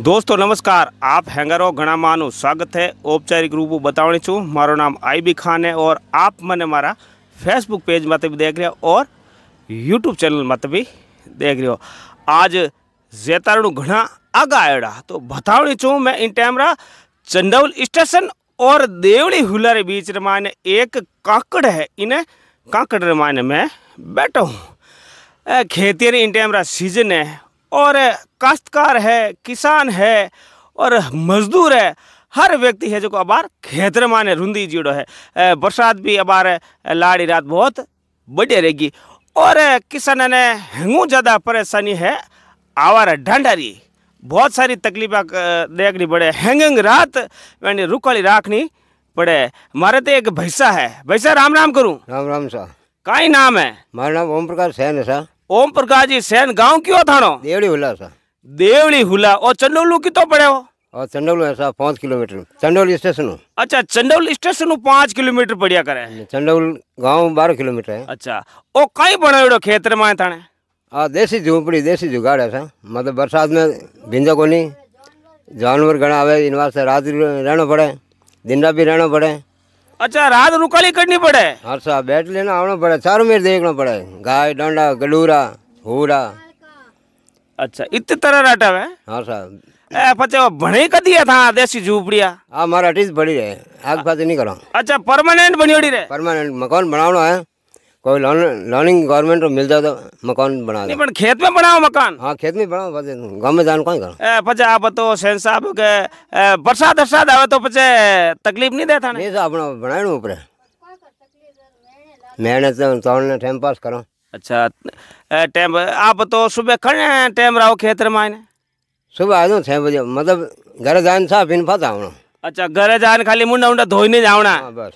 દોસ્તો નમસ્કાર આપ હેંગરો ગણા માનું સ્વાગત હે ઓપચારિક ગ્રુપું બતાવણી છું મારો નામ આઈબી ખાને ઓર આપ મને મારા ફેસબુક પેજ માથે બી દેખ રહ્યા ઓર YouTube ચેનલ માથે બી દેખ રહ્યા આજ જેતારણો ઘણા આગા એડા તો બતાવણી છું મે ઇન ટાઈમ રા ચંદળ સ્ટેશન ઓર દેવળી હુલાર બીચ રે માને એક કાકડ હે ઇને કાકડ રે માને મે બેઠો હું એ ખેતિયરી ઇન ટાઈમ રા સીઝન હે और काश्तकार है किसान है और मजदूर है हर व्यक्ति है जो को अबार खेतर माने रुंदी जीड़ो है बरसात भी अबार लाड़ी रात बहुत बढ़िया रहेगी और किसान ने हेंगू ज़्यादा परेशानी है आवार ढंडारी बहुत सारी तकलीफा देखनी पड़े हैंगिंग रात मैंने रुकड़ी राखनी पड़े मारे तो एक भैसा है भैसा राम राम करूँ राम राम सा का नाम है मारा नाम ओम प्रकाश सैन है सा ओम प्रकाश जी सैन गांव क्यों थानो देवड़ी हुला सा देवड़ी हुला और चंडोलू तो पड़े हो और चंडोल ऐसा पांच किलोमीटर चंडोल स्टेशन हो अच्छा चंडोल स्टेशन हो पांच किलोमीटर पड़िया करे हाँ, चंडोल गांव बारह किलोमीटर है अच्छा ओ कई बनायो खेतर माय थाने आ देसी झोंपड़ी देसी जुगाड़ ऐसा मतलब बरसात में भिंजा को नहीं जानवर गणा आवे इन वास्ते रात रहना पड़े दिन रात भी रहना पड़े अच्छा रात रुकाली करनी पड़े हर साहब बैठ लेना आना पड़े चारों मेर देखना पड़े गाय डंडा गलूरा होरा अच्छा इतने तरह राटा है हाँ साहब पचे भणे कर दिया था देसी झूपड़िया हाँ मारा टीस बड़ी रहे आग पास नहीं करो अच्छा परमानेंट बनी रहे परमानेंट मकान बनाना है कोई लोन गवर्नमेंट मिल जाए तो मकान बना नहीं खेत में बनाओ मकान हाँ खेत में बनाओ बस में जान कौन पचे आप तो साहब के बरसात बरसात आवे तो पचे तकलीफ नहीं देता नहीं साहब बनाए ऊपर मेहनत तोड़ने टाइम पास करो अच्छा टाइम आप तो सुबह खड़े टाइम रहो खेत में सुबह आ जाऊँ छः बजे मतलब घर जान साहब इन फसा अच्छा घर जान खाली मुंडा उंडा धोने जावना हाँ, बस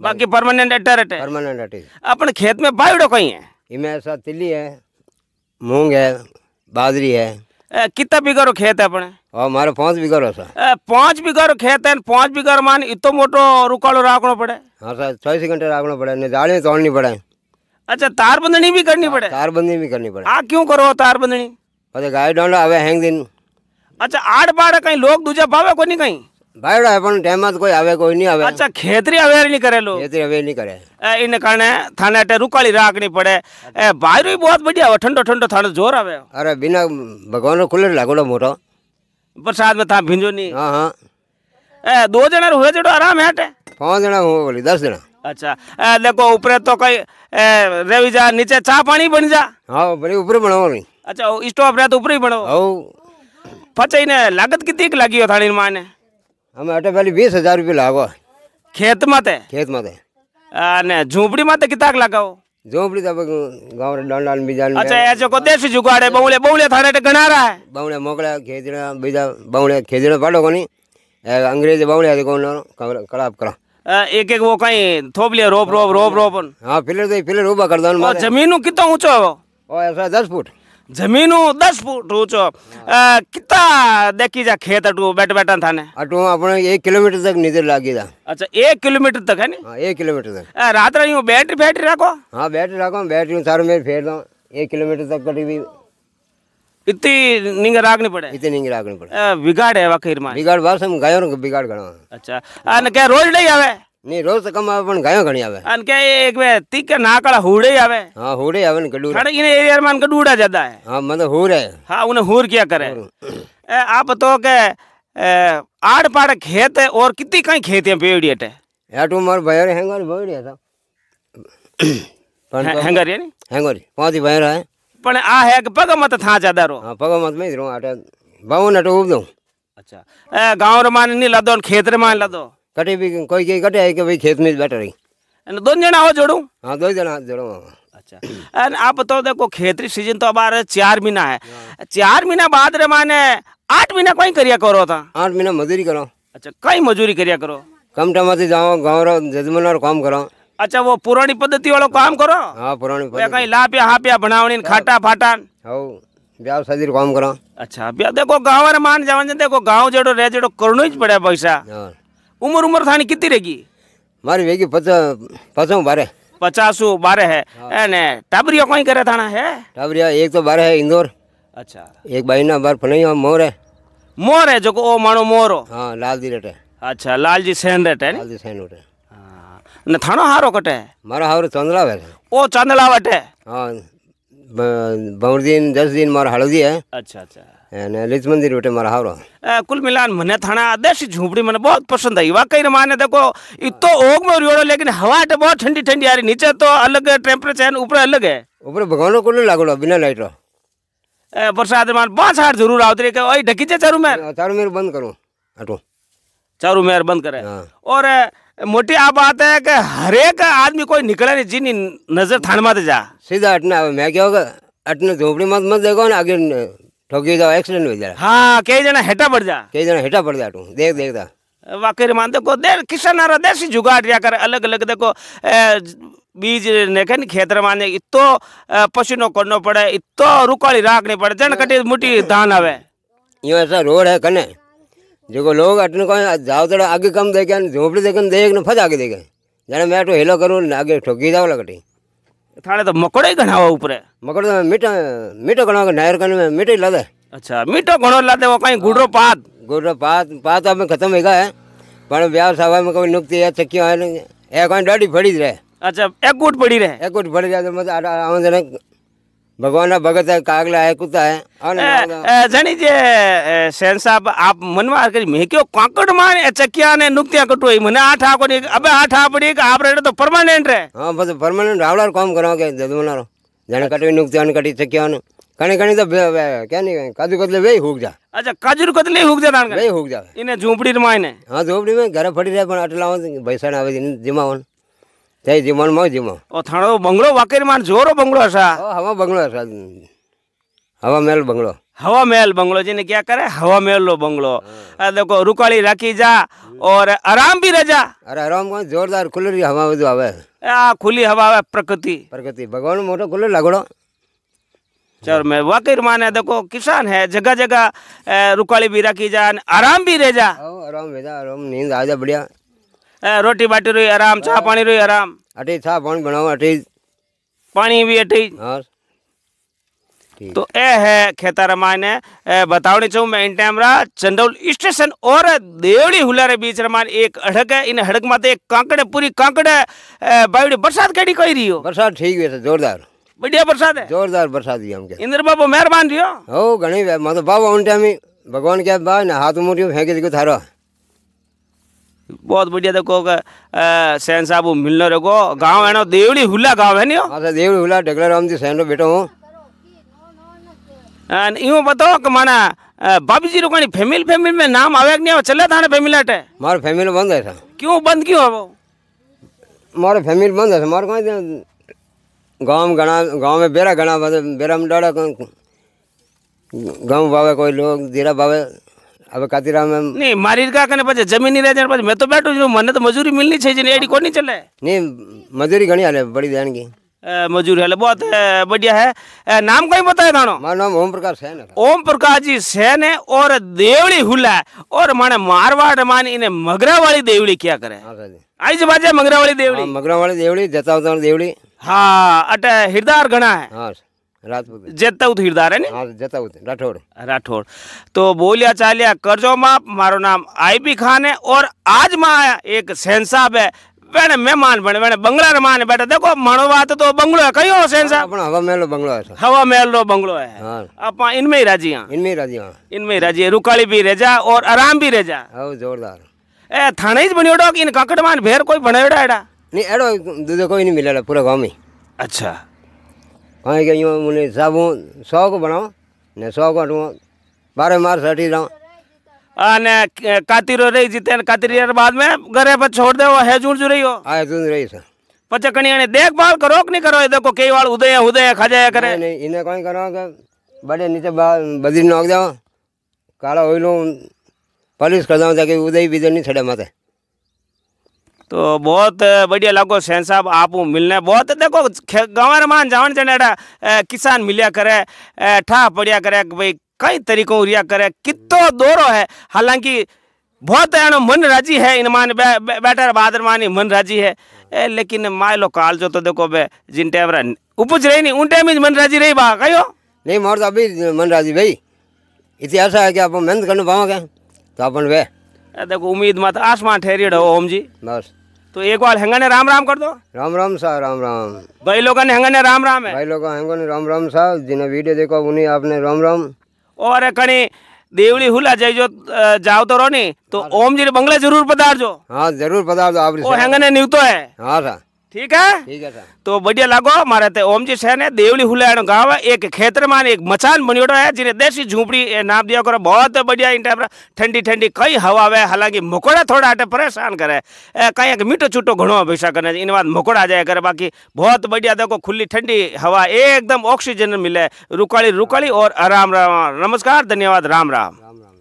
बाकी परमानेंट अट्ठा रहते परमानेंट अट्ठी अपने खेत में बायोडो कहीं है इनमें ऐसा तिली है मूंग है बाजरी है कितना बीघा रो खेत है अपने हमारे पाँच बीघा रो सर पाँच बीघा रो खेत है पाँच बीघा रो मान इतो मोटो रुकालो राखनो पड़े हाँ सर चौबीस घंटे राखनो पड़े नहीं जाड़ी तोड़नी पड़े अच्छा तार बंधनी भी करनी पड़े हाँ, तार बंधनी भी करनी पड़े आ क्यों करो तार बंधनी अरे गाय डांडा आवे हैंग दिन अच्छा आड़ बाड़ कहीं लोग दूजा भावे को नहीं कहीं ભાઈડો પણ તેમાં કોઈ આવે કોઈ નહીં આવે અચ્છા ખેતરી અવેર નહીં કરે લો ખેતરી અવેર નહીં કરે એને કારણે થાને અટે રૂકાળી રાખની પડે એ ભાઈરો બહુ બઢિયા આવે ઠંડો ઠંડો થાને જોર આવે અરે બિના ભગવાનનો ખુલ્લો લાગોડો મોટો પ્રસાદ માં તા ભીંજો નહીં હા હા એ દો જણા હોય જેટલો આરામ હેટે પાંચ જણા હું બોલી દસ જણા અચ્છા એ દેખો ઉપરે તો કઈ રેવી જા નીચે ચા પાણી બની જા હા ભલે ઉપર બનાવવાની અચ્છા સ્ટોવ રહે તો ઉપર બનાવો હવ પચાઈને લાગત કેટલીક લાગી થાળીમાં આને हम अटे पहले बीस हजार रुपये लागो खेत मत है खेत मत है झोपड़ी मत किताक लगाओ झोपड़ी तब तो गांव डाल डाल बीजाल अच्छा ऐसे को देसी जुगाड़े बहुले बहुले थारे टे गणा रहा है बहुले मोकले खेजड़ा बीजा बहुले खेजड़ा पाडो कोनी अंग्रेज बहुले है कोन कड़ाप करा एक एक वो कहीं थोप लिया रोप रोप रोप रोपन हाँ फिलर तो फिलर रोबा कर दो जमीन कितना ऊंचा है वो ऐसा दस फुट जमीन दस फुट ऊंचो हाँ। कितना देखी जा खेत अटू बैठ बैठा था ने अटू अपने एक किलोमीटर तक नीचे लागी था अच्छा एक किलोमीटर तक है हाँ, एक किलोमीटर तक रात रही हूँ बैटरी फैटरी रखो हाँ बैटरी रखो बैटरी सारो मेरे फेर दो एक किलोमीटर तक करीबी इतनी निंग रागनी पड़े इतनी निंग रागनी पड़े बिगाड़ है वाकई में बिगाड़ बस हम गए बिगाड़ गणो अच्छा क्या रोज नहीं आवे ની રોજ કમાવે પણ गायो घणी आवे अन के एक वे તીક કે નાકળ હુડે આવે હા હુડે આવે ને ગડુડા अरे इन एरिया मान गडूड़ा ज्यादा है हां मतलब हो रहा है हाँ उन्हें हूर क्या करे ए, आप तो के आड़ पाड़ खेत है और कितनी कई खेत है पेड़ अटे यार मार भयर हैंगर भयर है था पण हैंगर यानी हैंगर पांच ही भयर है पण आ है के पग मत था ज्यादा रो हां पग मत में रो आटे बावन आटो उब दो अच्छा ए, गांव रे मान नहीं लदो खेत रे मान लदो कटे भी कोई कोई कटे है कि भाई खेत में बैठ रही दो जना हो जोड़ू हां दो जना जोड़ू अच्छा आप बताओ देखो खेतरी सीजन तो अब आ हमारे 4 महीना है 4 महीना बाद रे माने 8 महीना कोई करिया करो था 8 महीना मजदूरी करो अच्छा कई मजदूरी करिया करो कम टाइम से जाओ गांव रो जजमन और काम करो अच्छा वो पुरानी पद्धति वालों काम करो हां पुरानी पद्धति कहीं लापिया हापिया बनावनी हाँ। खाटा फाटा हाँ ब्याव शादी काम करो अच्छा ब्याह देखो गांव रे मान जावन देखो गांव जेड़ो रे जेड़ो करनो ही पड़े पैसा हाँ। उम्र उम्र थानी कितनी रहेगी मारी વેગી પચાસ પચાસ બારે पचासू बारह है हाँ। टाबरिया कहीं करे थाना है टाबरिया एक तो बारह है इंदौर अच्छा एक भाई ना बार फलई मोर है मोर है जो को ओ मानो मोर हो हाँ लाल जी रेट है अच्छा लाल जी सेन रेट है लाल जी सेन रेट है हाँ। ने थानो हारो कटे मारा हारो चंदला है ओ चंदला वटे हाँ दिन दस दिन मारा हल्दी है अच्छा अच्छा लिजमंदिर उठे मरा कुल मिलान मने थाना आदेश झोपड़ी मने बहुत पसंद आई वाकई माने देखो इतो ओग में रियोड़ो लेकिन हवा तो बहुत ठंडी ठंडी आ रही नीचे तो अलग टेम्परेचर ऊपर अलग है ऊपर भगवान को लागलो बिना लाइट रो बरसात मान पांच हाथ जरूर आवत के ओई ढकी जे चारू मेर चारू मेर बंद करो हटो चारू मेर बंद करे और मोटी आ बात है कि हरेक आदमी कोई निकले नहीं जिनी नजर थान मत जा सीधा हटना मैं क्या होगा हटना झोपड़ी मत मत देखो ना आगे ठोकी दो एक्सीडेंट हो जाए हाँ कई जना हेटा पड़ जा कई जना हेटा पड़ जा तू देख देख दा वाकई रे मान देखो तो देर किसान आ देसी जुगाड़ रिया कर अलग अलग देखो बीज नेखन खेतर माने इतो पसीनो करनो पड़े इतो रुकाली राखनी पड़े जन कटी मुटी धान आवे यो ऐसा रोड है कने जो लोग अटन को जाओ तो आगे कम देखे झोपड़ी देखे देख न फज आगे देखे जरा मैं तो हेलो करूँ आगे ठोकी जाओ लगती थाने तो मकोड़ो ही घना ऊपर मकोड़ो तो मीठो मीठो घणो नायर कन में मीठो लादे अच्छा मीठो घणो लादे वो कहीं गुडरो पात गुडरो पात पात अब खत्म हैगा है पण ब्याह सवा में कोई नुक्ति है चक्कियो है ए कोई डाडी फड़ी रहे अच्छा एक गुट पड़ी रहे एक गुट पड़ी रहे मतलब आवन जने भगवान भगत है कागला है कुत्ता है जानी जे सेन साहब आप मनवा कर मैं क्यों कांकड़ मार चकिया ने नुक्तियां कटो मैंने आठ आपड़ी अबे आठ आपड़ी आप रेडो तो परमानेंट रे हां बस परमानेंट रावला काम करा के जद मना रो जाने कटवी नुक्तियां कटी चकिया ने कणी कणी तो क्या नहीं काजू कतले वे हुक जा अच्छा काजू कतले हुक जा ना वे हुक जा इने झोपड़ी रे मायने हां झोपड़ी में घर फड़ी रे पण अटला भाई आवे जिमावन जय जीवन मो જીમો ओ थाणो बंगलो वाकेर मान जोरो बंगलो सा ओ हवा बंगलो सा हवा मेल बंगलो हवा मेल बंगलो जी ने क्या करे हवा मेल लो बंगलो आ देखो रुकाली राखी जा और आराम भी रजा अरे आराम को जोरदार खुली हवा जो आवे आ खुली हवा आवे प्रकृति प्रकृति भगवान मोटो खुले लागड़ो चलो मैं वाकई माने देखो किसान है जगह जगह रुकाली भी रखी जा आराम भी रह जा आराम रह जा आराम नींद आ जा बढ़िया रोटी बाटी रही आराम चाह हाँ। पानी रही आराम अठी चाह पानी बनाओ अठी पानी भी अठी तो ए है खेतर रामायण बतावनी चाहूँ मैं इन टाइम रहा चंदौल स्टेशन और देवड़ी हुला रे बीच रामायण एक हड़क है इन हड़क माते एक कांकड़ पूरी कांकड़ बायड़ी बरसात कैडी कोई रही हो बरसात ठीक है तो जोरदार बढ़िया बरसात है जोरदार बरसात ही हमके इंद्र बाबू मेहरबान रही हो हो घणी मतलब बाबू उन टाइम भगवान के बाद हाथ मुठियो फेंके देखो थारो बहुत बढ़िया देखो सैन साहब मिलने रखो गाँव है ना देवड़ी हुला गाँव है नहीं अच्छा, देवड़ी हुला डगला राम जी सैन तो बेटो हूँ यूँ बताओ कि माना बाबी जी रोकानी फैमिली फैमिली में नाम आवे नहीं आवे चले थाने फैमिली आटे मार फैमिली बंद है क्यों बंद क्यों है वो मार फैमिली बंद है मारो कहीं गाँव गांव गना गांव में बेरा गना बेरा में डाड़ा गांव बाबे कोई लोग देरा बाबे હવે કાતીરામ नहीं નહીં का कने पछे जमीन જમીન ની રહેજે પછી મેં તો બેઠું છું મને मजदूरी मिलनी छे जे एड़ी कोनी चले नहीं मजदूरी घणी आले बड़ी બડી की मजूर है बहुत बढ़िया है नाम कोई बताया थानो मारो नाम ओम प्रकाश सेन है ओम प्रकाश जी सेन है और देवड़ी हुला और माने मारवाड़ मान इने मगरा वाली देवड़ी क्या करे हाँ, आई जे बाजे मगरा वाली देवड़ी हाँ, मगरा वाली देवड़ी जतावता देवड़ी हां अटे हिरदार घणा है हां राठौर राठौर तो बोलिया चालिया करजो माफ आज एक बंगला रे बंगलो है कयो अपा इनमें राजी हां राजी रुकाली भी रह जा और आराम भी रह जा हां जोरदार भेर कोई बनायोडा नहीं एडो पूरा गांव में अच्छा कहीं कहीं उन्हें सब शौक बनाओ ने शौक हटो बारह मार सटी रहो अने कातिरो रही जीते कातिरी बाद में घरे पर छोड़ दे है जून जू रही हो आए जून रही सर पचे कणी देखभाल करो कि नहीं करो देखो कई बार उदय उदय खा करे नहीं इन्हें कहीं करो के बड़े नीचे बदरी नोक जाओ काला हो लो पॉलिश कर दो ताकि उदय भी नहीं छड़े माते तो बहुत बढ़िया लागो सैन साहब आप मिलने बहुत देखो गाँव मान जावन जनेड़ा किसान मिलिया करे ठा पड़िया करे भाई कई तरीकों रिया करे कितो दोरो है हालांकि बहुत है मन राजी है इन मान बैठा बे, बे, बहादुर मानी मन राजी है ए, लेकिन लो काल जो तो देखो बे जिन टाइम उपज रही नहीं उन टाइम मन राजी रही बा कहो नहीं मोर तो अभी मन राजी भाई इतिहास है कि आप मेहनत करने पाओगे तो अपन वे देखो उम्मीद मत आसमान ठहरी ओम जी बस तो एक बार हंगा राम राम कर दो राम राम सा राम राम भाई लोगों ने हंगा राम राम है भाई लोग राम राम सा जिन्हें वीडियो देखो उन्हें आपने राम राम और कहीं देवली हुला जाए जो जाओ तो रोनी तो हाँ ओम जी बंगला जरूर पधार जो हाँ जरूर पधार दो आप हेंगने न्यू है हाँ सर हाँ। ठीक है ठीक है सर तो बढ़िया लागो मारे ते ओमजी सेन है देवली हुलायण गांव है एक खेतर में एक मचान बनियोड़ो है जिन्हें देसी झोपड़ी नाम दिया करो बहुत बढ़िया इन ठंडी ठंडी कई हवा है हालांकि मकोड़ा थोड़ा अटे परेशान करे कहीं एक मीठो छूटो घणो अपेक्षा करने इन बात मकोड़ा जाया करे बाकी बहुत बढ़िया देखो खुली ठंडी हवा एकदम ऑक्सीजन मिले रुकाली रुकाली और आराम राम नमस्कार धन्यवाद राम राम राम